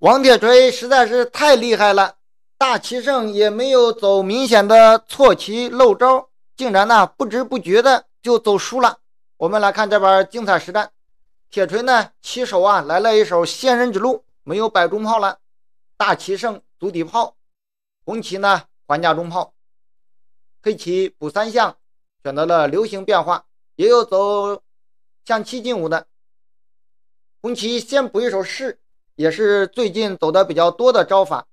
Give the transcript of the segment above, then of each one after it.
王铁锤实在是太厉害了，大齐胜也没有走明显的错棋漏招，竟然呢不知不觉的就走输了。我们来看这盘精彩实战，铁锤呢棋手啊来了一手仙人指路，没有摆中炮了，大齐胜足底炮，红棋呢还架中炮，黑棋补三象选择了流行变化，也有走象七进五的，红棋先补一手士。也是最近走的比较多的招法，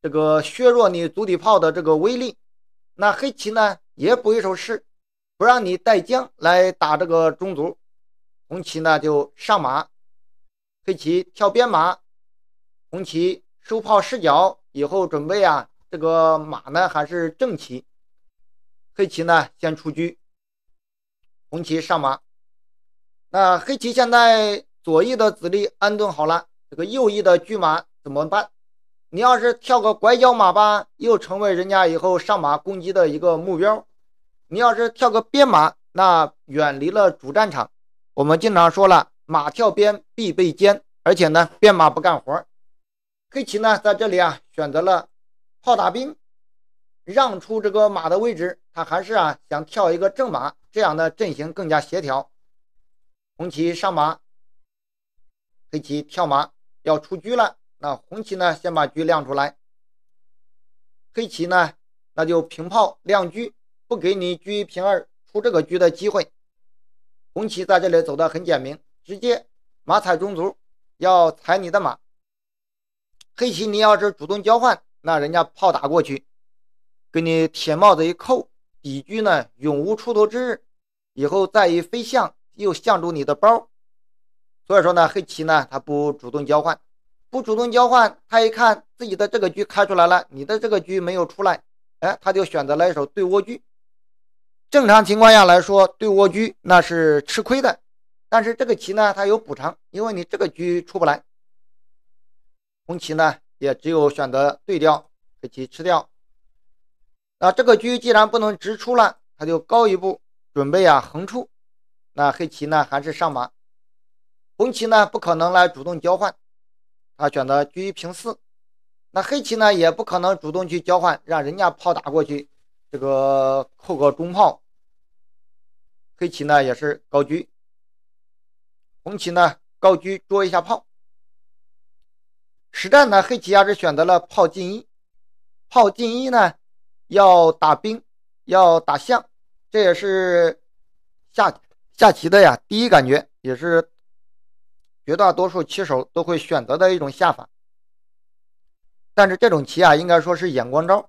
这个削弱你足底炮的这个威力。那黑棋呢也补一手士，不让你带将来打这个中卒。红旗呢就上马，黑棋跳边马，红旗收炮视角以后准备啊，这个马呢还是正棋，黑棋呢先出车，红旗上马。那黑棋现在左翼的子力安顿好了。这个右翼的车马怎么办？你要是跳个拐角马吧，又成为人家以后上马攻击的一个目标。你要是跳个边马，那远离了主战场。我们经常说了，马跳边必被歼，而且呢，边马不干活。黑棋呢在这里啊，选择了炮打兵，让出这个马的位置，他还是啊想跳一个正马，这样的阵型更加协调。红旗上马，黑棋跳马。要出车了，那红旗呢？先把车亮出来。黑棋呢？那就平炮亮车，不给你车平二出这个车的机会。红旗在这里走的很简明，直接马踩中卒，要踩你的马。黑棋，你要是主动交换，那人家炮打过去，给你铁帽子一扣，底车呢永无出头之日。以后再一飞象，又象住你的包。所以说呢，黑棋呢，他不主动交换，不主动交换，他一看自己的这个车开出来了，你的这个车没有出来，哎，他就选择了一手对窝车。正常情况下来说，对窝车那是吃亏的，但是这个棋呢，它有补偿，因为你这个车出不来。红棋呢，也只有选择对掉，黑棋吃掉。那这个车既然不能直出了，他就高一步准备啊横出。那黑棋呢，还是上马。红棋呢不可能来主动交换，他选择居一平四。那黑棋呢也不可能主动去交换，让人家炮打过去，这个扣个中炮。黑棋呢也是高居，红棋呢高居捉一下炮。实战呢黑棋啊是选择了炮进一，炮进一呢要打兵，要打象，这也是下下棋的呀第一感觉也是。绝大多数棋手都会选择的一种下法，但是这种棋啊，应该说是眼光招。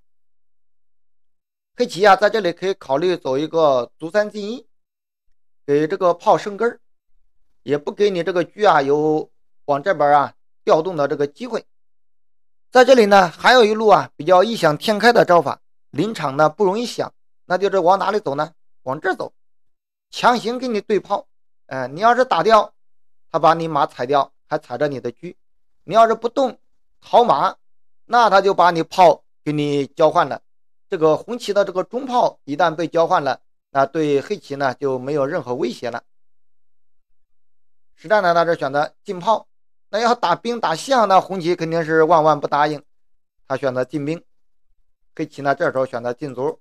黑棋啊，在这里可以考虑走一个卒三进一，给这个炮生根儿，也不给你这个车啊有往这边啊调动的这个机会。在这里呢，还有一路啊比较异想天开的招法，临场呢不容易想，那就是往哪里走呢？往这走，强行给你对炮。哎，你要是打掉。他把你马踩掉，还踩着你的车，你要是不动，逃马，那他就把你炮给你交换了。这个红旗的这个中炮一旦被交换了，那对黑棋呢就没有任何威胁了。实战呢，他是选择进炮，那要打兵打象，那红旗肯定是万万不答应，他选择进兵，黑棋呢这时候选择进卒。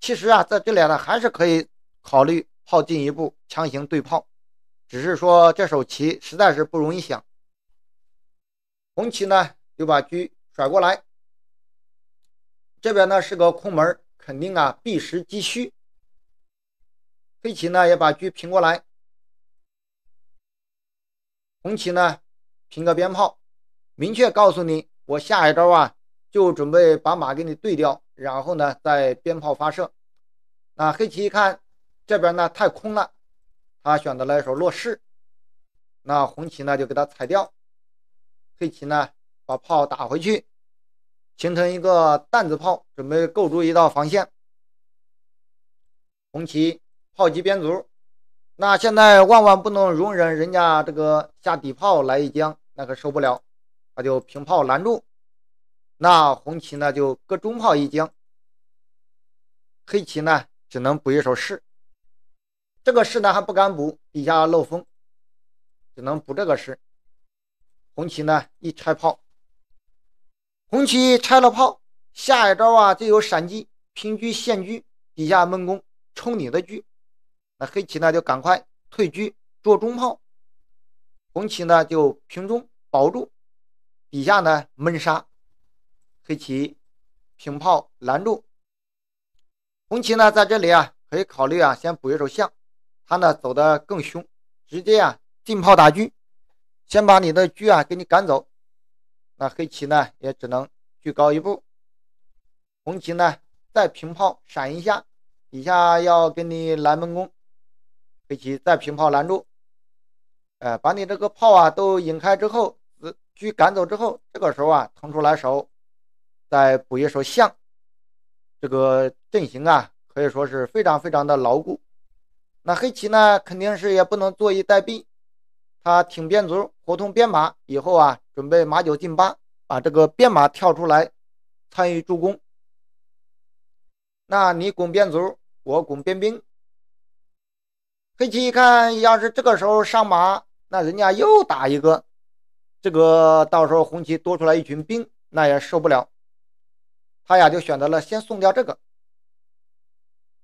其实啊，在这里呢还是可以考虑炮进一步强行对炮。只是说这手棋实在是不容易想。红棋呢就把车甩过来，这边呢是个空门，肯定啊避实击虚。黑棋呢也把车平过来，红棋呢平个鞭炮，明确告诉你，我下一招啊就准备把马给你对掉，然后呢再鞭炮发射。那黑棋一看这边呢太空了。他选择了一手落士，那红旗呢就给他踩掉，黑棋呢把炮打回去，形成一个担子炮，准备构筑一道防线。红旗炮击边卒，那现在万万不能容忍人家这个下底炮来一将，那可受不了，那就平炮拦住。那红旗呢就搁中炮一将，黑棋呢只能补一手士。这个士呢还不敢补，底下漏风，只能补这个士。红旗呢一拆炮，红旗拆了炮，下一招啊就有闪击平车陷车，底下闷弓冲你的车。那黑棋呢就赶快退车做中炮，红旗呢就平中保住，底下呢闷杀，黑棋平炮拦住。红旗呢在这里啊可以考虑啊先补一手象。他呢走的更凶，直接呀进炮打车，先把你的车啊给你赶走，那黑棋呢也只能举高一步，红棋呢再平炮闪一下，底下要给你拦门弓，黑棋再平炮拦住，哎，把你这个炮啊都引开之后，车赶走之后，这个时候啊腾出来手，再补一手象，这个阵型啊可以说是非常非常的牢固。那黑棋呢，肯定是也不能坐以待毙，他挺边卒，活动边马，以后啊，准备马九进八，把这个边马跳出来，参与助攻。那你拱边卒，我拱边兵。黑棋一看，要是这个时候上马，那人家又打一个，这个到时候红旗多出来一群兵，那也受不了。他呀，就选择了先送掉这个，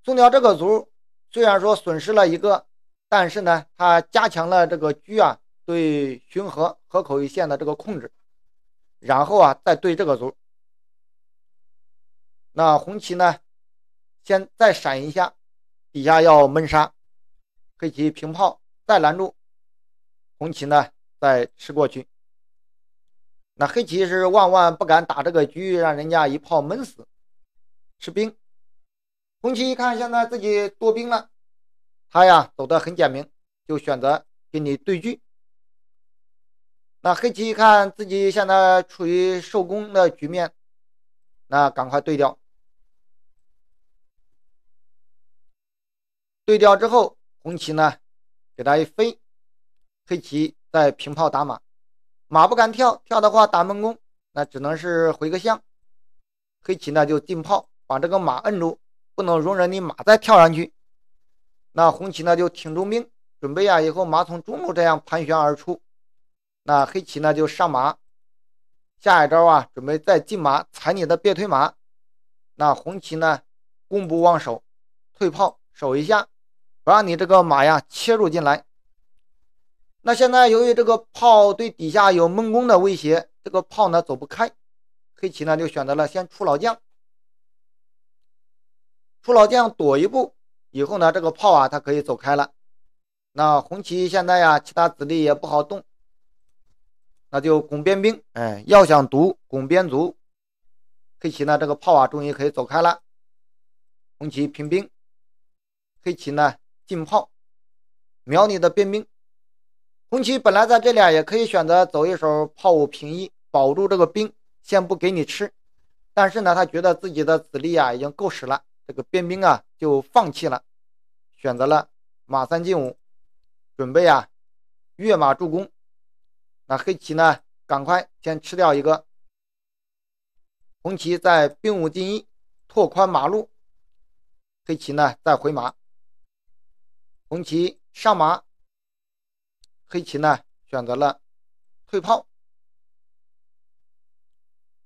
送掉这个卒。虽然说损失了一个，但是呢，他加强了这个车啊对巡河河口一线的这个控制，然后啊再对这个卒。那红旗呢，先再闪一下，底下要闷杀，黑棋平炮再拦住，红旗呢再吃过去。那黑棋是万万不敢打这个车，让人家一炮闷死，吃兵。红棋一看，现在自己多兵了，他呀走的很简明，就选择跟你对狙。那黑棋一看自己现在处于受攻的局面，那赶快对掉。对掉之后，红棋呢给他一飞，黑棋再平炮打马，马不敢跳，跳的话打闷攻，那只能是回个象。黑棋呢就进炮，把这个马摁住。不能容忍你马再跳上去，那红旗呢就挺中兵准备啊，以后马从中路这样盘旋而出，那黑棋呢就上马，下一招啊准备再进马踩你的别推马，那红旗呢攻不忘守，退炮守一下，不让你这个马呀切入进来。那现在由于这个炮对底下有闷攻的威胁，这个炮呢走不开，黑棋呢就选择了先出老将。出老将躲一步以后呢，这个炮啊，它可以走开了。那红旗现在呀，其他子力也不好动，那就拱边兵。哎，要想毒拱边卒，黑棋呢，这个炮啊，终于可以走开了。红旗平兵，黑棋呢进炮，瞄你的边兵。红旗本来在这里啊，也可以选择走一手炮五平一，保住这个兵，先不给你吃。但是呢，他觉得自己的子力啊，已经够使了。这个边兵啊，就放弃了，选择了马三进五，准备啊跃马助攻。那黑棋呢，赶快先吃掉一个。红棋在兵五进一，拓宽马路。黑棋呢，再回马。红棋上马。黑棋呢，选择了退炮。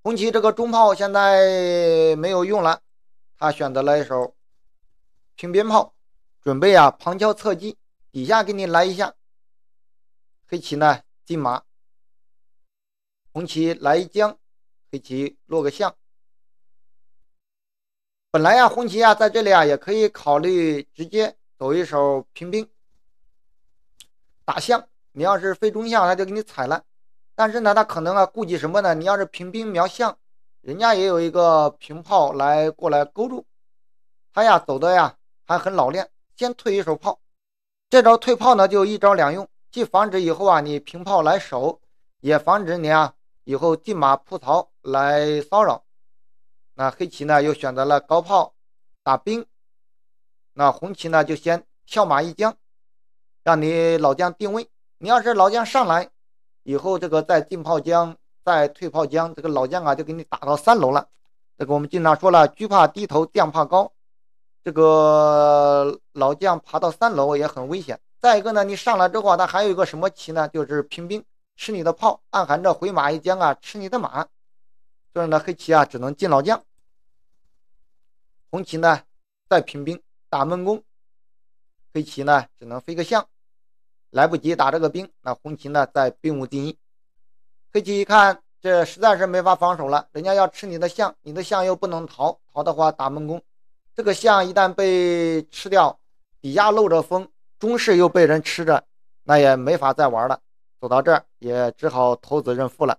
红棋这个中炮现在没有用了。他选择了一手平鞭炮，准备啊旁敲侧击，底下给你来一下。黑棋呢进马，红棋来将，黑棋落个象。本来呀红棋呀在这里啊也可以考虑直接走一手平兵，打象。你要是飞中象，他就给你踩了。但是呢他可能啊顾忌什么呢？你要是平兵瞄象。人家也有一个平炮来过来勾住他呀，走的呀还很老练，先退一手炮。这招退炮呢就一招两用，既防止以后啊你平炮来守，也防止你啊以后进马铺槽来骚扰。那黑棋呢又选择了高炮打兵，那红旗呢就先跳马一将，让你老将定位。你要是老将上来以后，这个再进炮将。在退炮将这个老将啊，就给你打到三楼了。这个我们经常说了，车怕低头，将怕高。这个老将爬到三楼也很危险。再一个呢，你上来之后他还有一个什么棋呢？就是平兵吃你的炮，暗含着回马一将啊，吃你的马。所以呢，黑棋啊只能进老将。红旗呢再平兵打闷攻，黑棋呢只能飞个象，来不及打这个兵。那红旗呢在兵无第一。回去一看，这实在是没法防守了，人家要吃你的象，你的象又不能逃，逃的话打闷攻，这个象一旦被吃掉，底下漏着风，中士又被人吃着，那也没法再玩了，走到这儿也只好投子认负了。